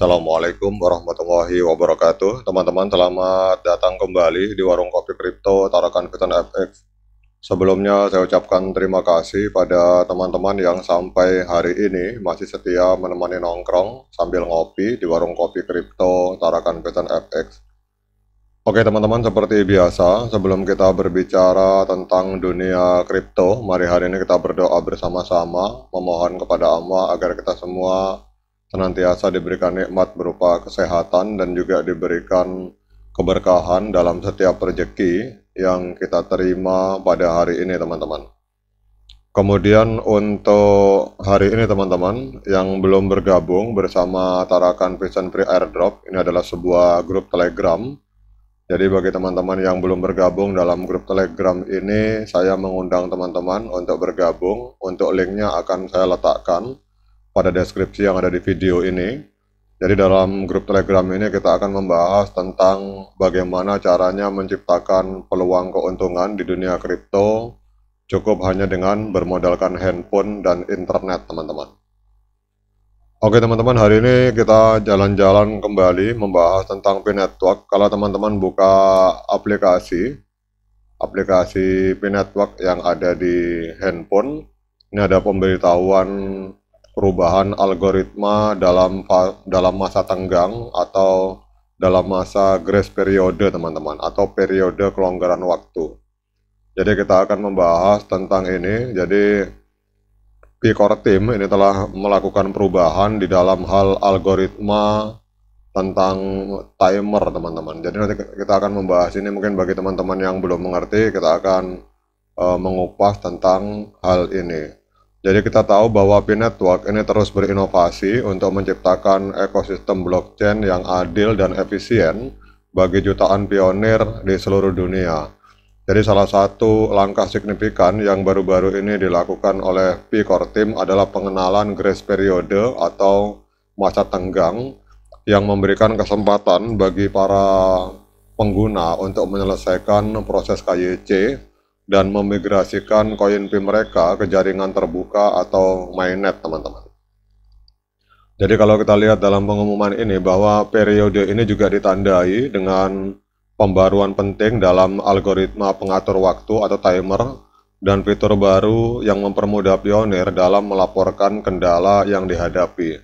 Assalamualaikum warahmatullahi wabarakatuh Teman-teman selamat datang kembali di Warung Kopi Kripto Tarakan Fitan FX Sebelumnya saya ucapkan terima kasih pada teman-teman yang sampai hari ini masih setia menemani nongkrong sambil ngopi di Warung Kopi Kripto Tarakan Fitan FX Oke teman-teman seperti biasa sebelum kita berbicara tentang dunia kripto Mari hari ini kita berdoa bersama-sama memohon kepada Allah agar kita semua senantiasa diberikan nikmat berupa kesehatan dan juga diberikan keberkahan dalam setiap rejeki yang kita terima pada hari ini teman-teman. Kemudian untuk hari ini teman-teman yang belum bergabung bersama Tarakan Vision Free Airdrop, ini adalah sebuah grup Telegram. Jadi bagi teman-teman yang belum bergabung dalam grup Telegram ini, saya mengundang teman-teman untuk bergabung. Untuk linknya akan saya letakkan pada deskripsi yang ada di video ini. Jadi dalam grup Telegram ini kita akan membahas tentang bagaimana caranya menciptakan peluang keuntungan di dunia kripto cukup hanya dengan bermodalkan handphone dan internet, teman-teman. Oke, teman-teman, hari ini kita jalan-jalan kembali membahas tentang P-Network. Kalau teman-teman buka aplikasi, aplikasi P-Network yang ada di handphone, ini ada pemberitahuan perubahan algoritma dalam dalam masa tenggang atau dalam masa grace periode teman-teman atau periode kelonggaran waktu. Jadi kita akan membahas tentang ini. Jadi Picor Team ini telah melakukan perubahan di dalam hal algoritma tentang timer teman-teman. Jadi nanti kita akan membahas ini mungkin bagi teman-teman yang belum mengerti kita akan uh, mengupas tentang hal ini. Jadi kita tahu bahwa Pi Network ini terus berinovasi untuk menciptakan ekosistem blockchain yang adil dan efisien bagi jutaan pionir di seluruh dunia. Jadi salah satu langkah signifikan yang baru-baru ini dilakukan oleh P Core Team adalah pengenalan grace periode atau masa tenggang yang memberikan kesempatan bagi para pengguna untuk menyelesaikan proses KYC dan memigrasikan koin CoinP mereka ke jaringan terbuka atau mainnet teman-teman. Jadi kalau kita lihat dalam pengumuman ini bahwa periode ini juga ditandai dengan pembaruan penting dalam algoritma pengatur waktu atau timer dan fitur baru yang mempermudah pionir dalam melaporkan kendala yang dihadapi.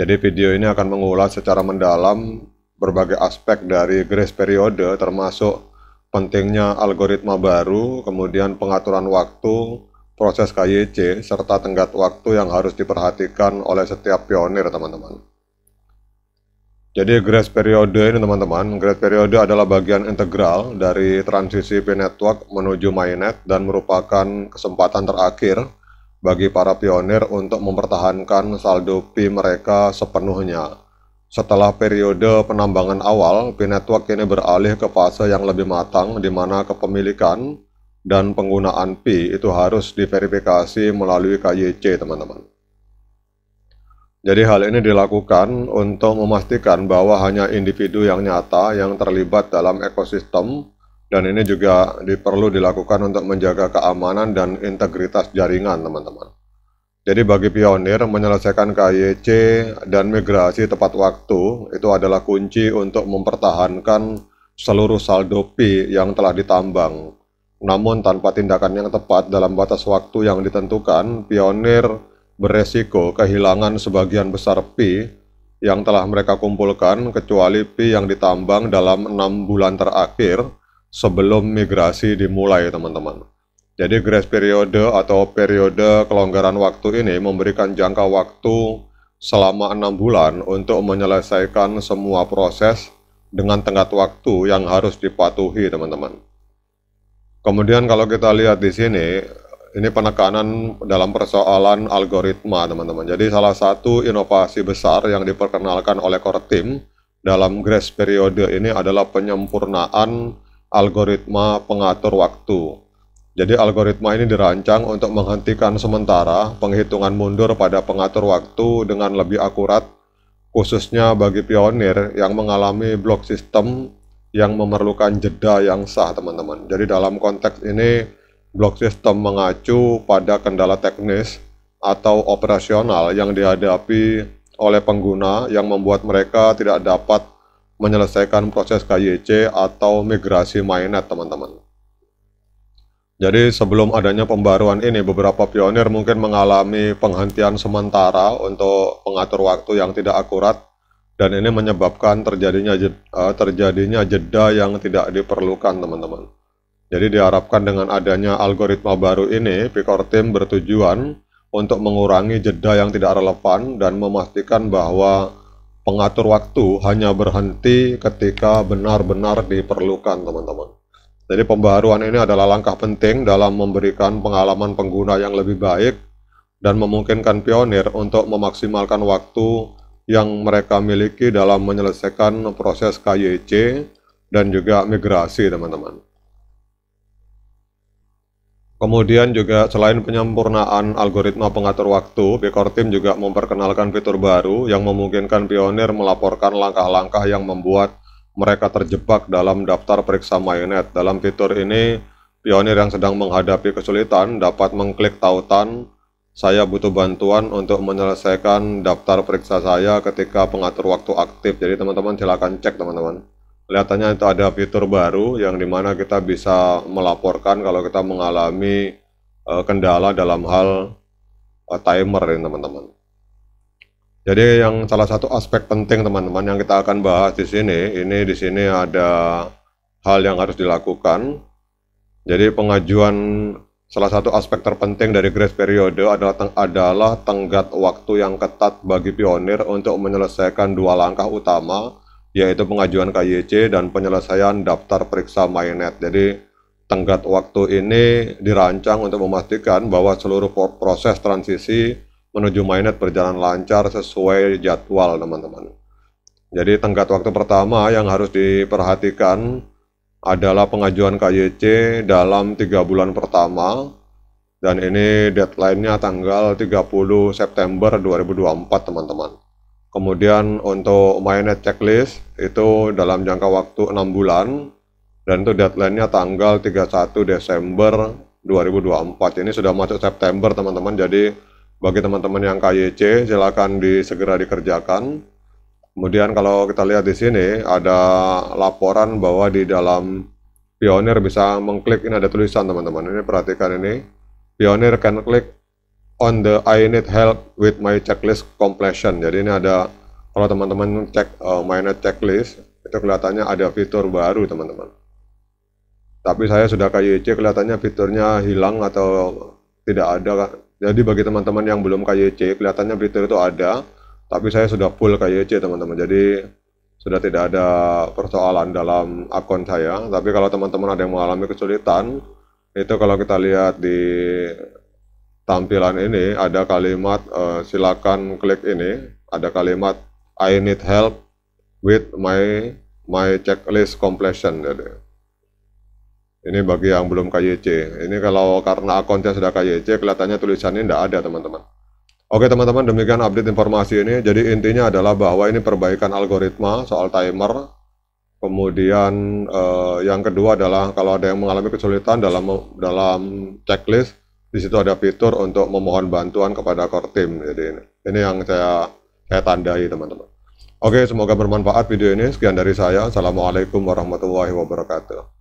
Jadi video ini akan mengulas secara mendalam berbagai aspek dari grace periode termasuk pentingnya algoritma baru, kemudian pengaturan waktu, proses KYC, serta tenggat waktu yang harus diperhatikan oleh setiap pionir, teman-teman. Jadi grace periode ini teman-teman, grace periode adalah bagian integral dari transisi P-Network menuju mainnet dan merupakan kesempatan terakhir bagi para pionir untuk mempertahankan saldo P mereka sepenuhnya setelah periode penambangan awal, P-Network kini beralih ke fase yang lebih matang di mana kepemilikan dan penggunaan P itu harus diverifikasi melalui KYC, teman-teman. Jadi hal ini dilakukan untuk memastikan bahwa hanya individu yang nyata yang terlibat dalam ekosistem dan ini juga diperlu dilakukan untuk menjaga keamanan dan integritas jaringan, teman-teman. Jadi bagi pionir, menyelesaikan KYC dan migrasi tepat waktu itu adalah kunci untuk mempertahankan seluruh saldo P yang telah ditambang. Namun tanpa tindakan yang tepat dalam batas waktu yang ditentukan, pionir beresiko kehilangan sebagian besar P yang telah mereka kumpulkan kecuali P yang ditambang dalam enam bulan terakhir sebelum migrasi dimulai teman-teman. Jadi grace periode atau periode kelonggaran waktu ini memberikan jangka waktu selama enam bulan untuk menyelesaikan semua proses dengan tenggat waktu yang harus dipatuhi teman-teman. Kemudian kalau kita lihat di sini, ini penekanan dalam persoalan algoritma teman-teman. Jadi salah satu inovasi besar yang diperkenalkan oleh core team dalam grace periode ini adalah penyempurnaan algoritma pengatur waktu. Jadi algoritma ini dirancang untuk menghentikan sementara penghitungan mundur pada pengatur waktu dengan lebih akurat, khususnya bagi pionir yang mengalami blok sistem yang memerlukan jeda yang sah teman-teman. Jadi dalam konteks ini blok sistem mengacu pada kendala teknis atau operasional yang dihadapi oleh pengguna yang membuat mereka tidak dapat menyelesaikan proses KYC atau migrasi mainnet teman-teman. Jadi sebelum adanya pembaruan ini, beberapa pionir mungkin mengalami penghentian sementara untuk pengatur waktu yang tidak akurat dan ini menyebabkan terjadinya jeda, eh, terjadinya jeda yang tidak diperlukan teman-teman. Jadi diharapkan dengan adanya algoritma baru ini, Picor Team bertujuan untuk mengurangi jeda yang tidak relevan dan memastikan bahwa pengatur waktu hanya berhenti ketika benar-benar diperlukan teman-teman. Jadi pembaruan ini adalah langkah penting dalam memberikan pengalaman pengguna yang lebih baik dan memungkinkan pionir untuk memaksimalkan waktu yang mereka miliki dalam menyelesaikan proses KYC dan juga migrasi teman-teman. Kemudian juga selain penyempurnaan algoritma pengatur waktu, Bicor Team juga memperkenalkan fitur baru yang memungkinkan pionir melaporkan langkah-langkah yang membuat mereka terjebak dalam daftar periksa mayonet. Dalam fitur ini, pionir yang sedang menghadapi kesulitan dapat mengklik tautan saya butuh bantuan untuk menyelesaikan daftar periksa saya ketika pengatur waktu aktif. Jadi teman-teman silakan cek teman-teman. Kelihatannya itu ada fitur baru yang dimana kita bisa melaporkan kalau kita mengalami eh, kendala dalam hal eh, timer ini teman-teman. Jadi yang salah satu aspek penting teman-teman yang kita akan bahas di sini, ini di sini ada hal yang harus dilakukan. Jadi pengajuan salah satu aspek terpenting dari grace periode adalah teng adalah tenggat waktu yang ketat bagi pionir untuk menyelesaikan dua langkah utama yaitu pengajuan KYC e dan penyelesaian daftar periksa mainnet. Jadi tenggat waktu ini dirancang untuk memastikan bahwa seluruh proses transisi menuju mainnet berjalan lancar sesuai jadwal teman-teman. Jadi tenggat waktu pertama yang harus diperhatikan adalah pengajuan KYC dalam 3 bulan pertama dan ini deadline-nya tanggal 30 September 2024 teman-teman. Kemudian untuk mainnet checklist itu dalam jangka waktu 6 bulan dan itu deadline-nya tanggal 31 Desember 2024. Ini sudah masuk September teman-teman jadi bagi teman-teman yang KYC, silakan disegera dikerjakan. Kemudian kalau kita lihat di sini, ada laporan bahwa di dalam Pioneer bisa mengklik, ini ada tulisan teman-teman, ini perhatikan ini. Pioneer can click on the I need help with my checklist completion. Jadi ini ada, kalau teman-teman cek uh, eh, mainnet checklist, itu kelihatannya ada fitur baru teman-teman tapi saya sudah KYC kelihatannya fiturnya hilang atau tidak ada jadi bagi teman-teman yang belum KYC, kelihatannya berita itu ada, tapi saya sudah full KYC teman-teman. Jadi sudah tidak ada persoalan dalam akun saya. Tapi kalau teman-teman ada yang mengalami kesulitan, itu kalau kita lihat di tampilan ini ada kalimat uh, silakan klik ini, ada kalimat I need help with my my checklist completion. Jadi ini bagi yang belum KYC. Ini kalau karena akunnya sudah KYC, kelihatannya tulisannya tidak ada, teman-teman. Oke, teman-teman, demikian update informasi ini. Jadi intinya adalah bahwa ini perbaikan algoritma soal timer. Kemudian eh, yang kedua adalah kalau ada yang mengalami kesulitan dalam dalam checklist, di situ ada fitur untuk memohon bantuan kepada core team. Jadi ini, ini yang saya saya tandai, teman-teman. Oke, semoga bermanfaat video ini. Sekian dari saya. Assalamualaikum warahmatullahi wabarakatuh.